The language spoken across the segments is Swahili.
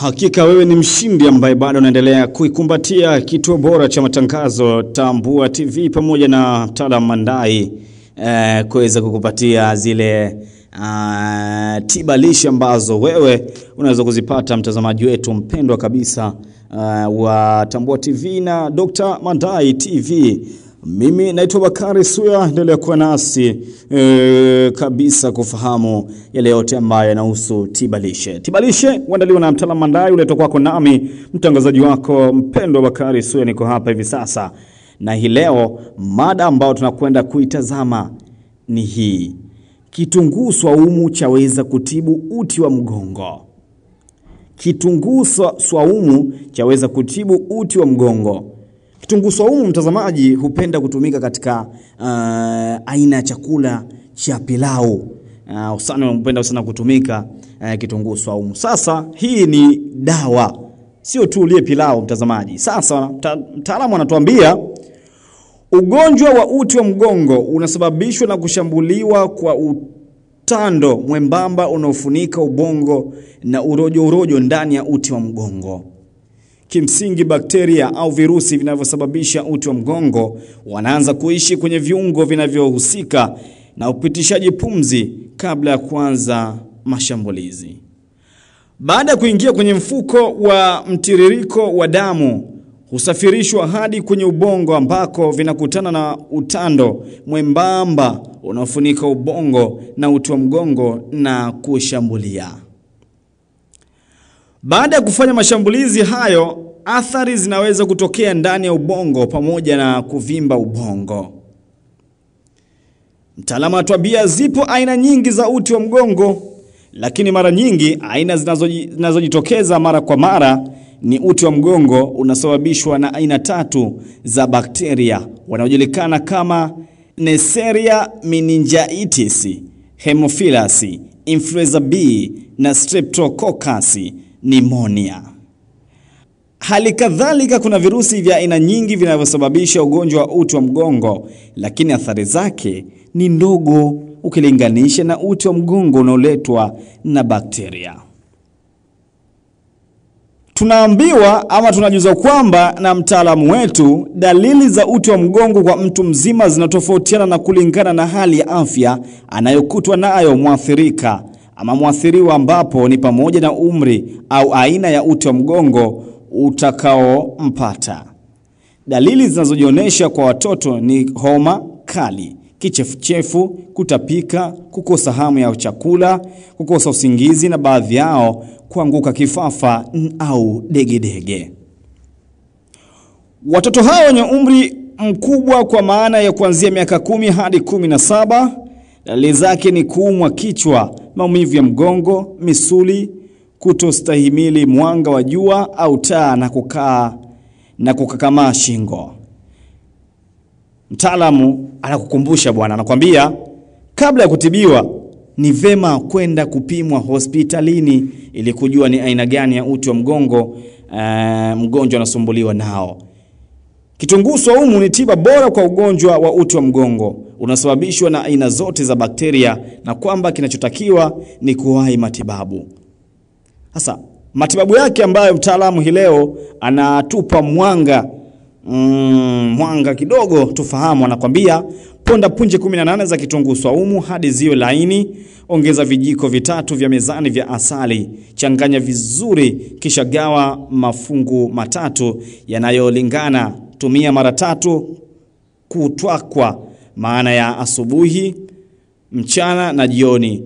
Hakika wewe ni mshindi ambaye bado unaendelea kuikumbatia kituo bora cha matangazo Tambua TV pamoja na Mtaalam Mandai eh, kuweza kukupatia zile uh, tiba lishe ambazo wewe unaweza kuzipata, mtazamaji wetu mpendwa kabisa uh, wa Tambua TV na Dr. Mandai TV. Mimi naitwa Bakari Suya, endelea kuwa nasi e, kabisa kufahamu yale yote ambayo yanahusu tiba lishe. Tiba lishe huandaliwa na mtaalamu Mandai, unaitwa kwako nami mtangazaji wako mpendwa Bakari Suya, niko hapa hivi sasa, na hii leo mada ambayo tunakwenda kuitazama ni hii: kitunguu swaumu chaweza kutibu uti wa mgongo. Kitunguu swaumu chaweza kutibu uti wa mgongo. Kitunguu saumu, mtazamaji, hupenda kutumika katika uh, aina ya chakula cha pilau husani, eh, uh, hupenda sana kutumika uh, kitunguu saumu. Sasa hii ni dawa, sio tu ulie pilau mtazamaji. Sasa mtaalamu anatuambia ugonjwa wa uti wa mgongo unasababishwa na kushambuliwa kwa utando mwembamba unaofunika ubongo na urojo urojo ndani ya uti wa mgongo. Kimsingi, bakteria au virusi vinavyosababisha uti wa mgongo wanaanza kuishi kwenye viungo vinavyohusika na upitishaji pumzi kabla ya kuanza mashambulizi. Baada ya kuingia kwenye mfuko wa mtiririko wa damu, husafirishwa hadi kwenye ubongo ambako vinakutana na utando mwembamba unaofunika ubongo na uti wa mgongo na kushambulia. Baada ya kufanya mashambulizi hayo, athari zinaweza kutokea ndani ya ubongo pamoja na kuvimba ubongo. Mtaalamu anatuambia zipo aina nyingi za uti wa mgongo, lakini mara nyingi aina zinazojitokeza mara kwa mara ni uti wa mgongo unasababishwa na aina tatu za bakteria wanaojulikana kama Neisseria meningitis, Haemophilus influenza B na Streptococcus pneumonia. Hali kadhalika kuna virusi vya aina nyingi vinavyosababisha ugonjwa wa uti wa mgongo, lakini athari zake ni ndogo ukilinganisha na uti wa mgongo unaoletwa na bakteria. Tunaambiwa ama tunajuzwa kwamba na mtaalamu wetu, dalili za uti wa mgongo kwa mtu mzima zinatofautiana na kulingana na hali ya afya anayokutwa nayo mwathirika ama mwathiriwa, ambapo ni pamoja na umri au aina ya uti wa mgongo utakaompata. Dalili zinazojionyesha kwa watoto ni homa kali, kichefuchefu, kutapika, kukosa hamu ya chakula, kukosa usingizi na baadhi yao kuanguka kifafa au degedege. Watoto hao wenye umri mkubwa kwa maana ya kuanzia miaka kumi hadi kumi na saba, dalili zake ni kuumwa kichwa maumivu ya mgongo, misuli kutostahimili mwanga wa jua au taa na kukaa na kukakamaa shingo. Mtaalamu anakukumbusha bwana, anakwambia kabla ya kutibiwa ni vema kwenda kupimwa hospitalini ili kujua ni aina gani ya uti wa mgongo uh, mgonjwa anasumbuliwa nao. Kitunguu swaumu ni tiba bora kwa ugonjwa wa uti wa mgongo unasababishwa na aina zote za bakteria, na kwamba kinachotakiwa ni kuwahi matibabu. Sasa matibabu yake ambayo mtaalamu hii leo anatupa mwanga mm, mwanga kidogo tufahamu, anakwambia ponda punje 18 za kitunguu swaumu hadi ziwe laini. Ongeza vijiko vitatu vya mezani vya asali, changanya vizuri, kisha gawa mafungu matatu yanayolingana tumia mara tatu kutwakwa, maana ya asubuhi, mchana na jioni.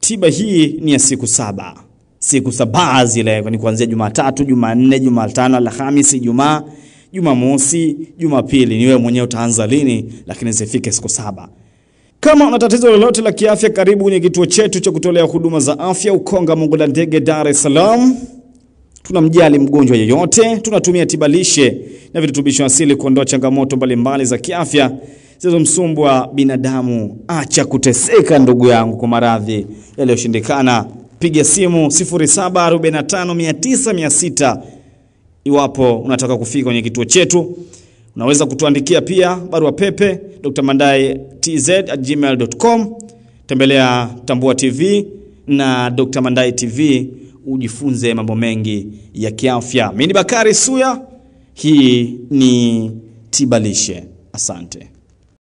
Tiba hii ni ya siku saba, siku saba zile ni kuanzia Jumatatu, Jumanne, Jumatano, Alhamisi, Ijumaa, Jumamosi, Jumapili. Ni wewe mwenyewe utaanza lini, lakini zifike siku saba. Kama una tatizo lolote la kiafya, karibu kwenye kituo chetu cha kutolea huduma za afya Ukonga, la Ndege, Dar es Salaam tunamjali mgonjwa yeyote, tunatumia tiba lishe na virutubisho asili kuondoa changamoto mbalimbali za kiafya zinazomsumbwa binadamu. Acha kuteseka ndugu yangu kwa maradhi yaliyoshindikana. Piga simu 0745900600 iwapo unataka kufika kwenye kituo chetu. Unaweza kutuandikia pia barua pepe drmandai@gmail.com. Tembelea Tambua TV na Dr. Mandai TV ujifunze mambo mengi ya kiafya. Mimi ni Bakari Suya, hii ni tibalishe Asante.